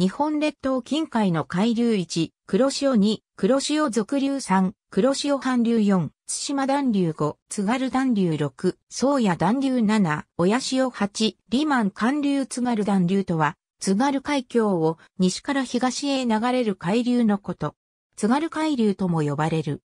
日本列島近海の海流1、黒潮2、黒潮属流3、黒潮半流4、津島暖流5、津軽暖流6、宗谷暖流7、親潮8、リマン寒流津軽暖流とは、津軽海峡を西から東へ流れる海流のこと。津軽海流とも呼ばれる。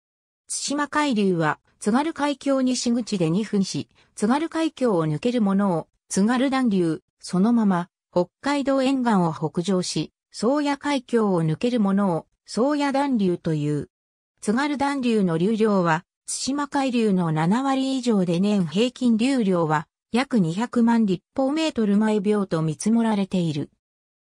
津島海流は、津軽海峡西口で2分し、津軽海峡を抜けるものを、津軽暖流、そのまま、北海道沿岸を北上し、宗谷海峡を抜けるものを、宗谷暖流という。津軽暖流の流量は、津島海流の7割以上で年平均流量は、約200万立方メートル毎秒と見積もられている。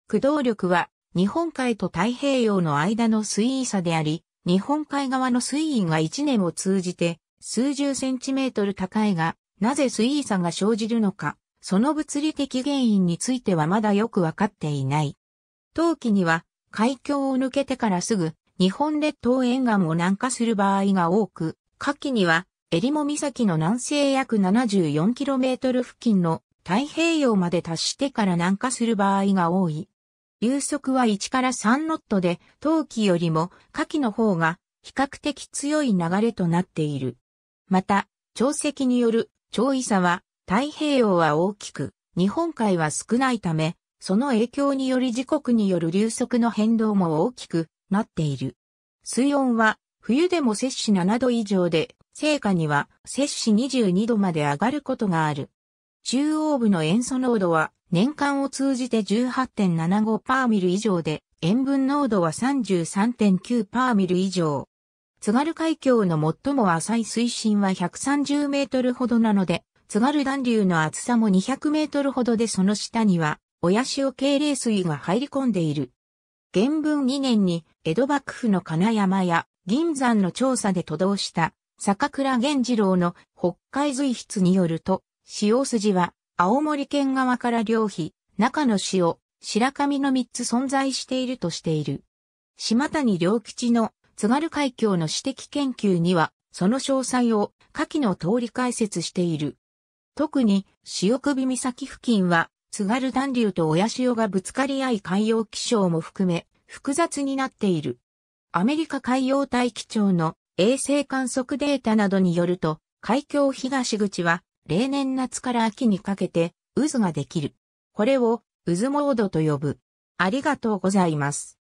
駆動力は、日本海と太平洋の間の水位差であり、日本海側の水位が1年を通じて、数十センチメートル高いが、なぜ水位差が生じるのか、その物理的原因についてはまだよくわかっていない。冬季には海峡を抜けてからすぐ日本列島沿岸を南下する場合が多く、夏季には襟裳岬の南西約 74km 付近の太平洋まで達してから南下する場合が多い。流速は1から3ノットで、冬季よりも夏季の方が比較的強い流れとなっている。また、潮汐による潮位差は太平洋は大きく、日本海は少ないため、その影響により時刻による流速の変動も大きくなっている。水温は冬でも摂氏7度以上で、成果には摂氏22度まで上がることがある。中央部の塩素濃度は年間を通じて18.75パーミル以上で、塩分濃度は33.9パーミル以上。津軽海峡の最も浅い水深は130メートルほどなので、津軽暖流の厚さも200メートルほどでその下には、親潮系冷水が入り込んでいる。元文2年に、江戸幕府の金山や銀山の調査で都道した、坂倉源次郎の北海随筆によると、潮筋は、青森県側から両費、中の潮、白神の3つ存在しているとしている。島谷良吉の津軽海峡の指摘研究には、その詳細を下記の通り解説している。特に潮首岬付近は津軽暖流と親潮がぶつかり合い海洋気象も含め複雑になっている。アメリカ海洋大気庁の衛星観測データなどによると、海峡東口は例年夏から秋にかけて渦ができる。これを渦モードと呼ぶ。ありがとうございます。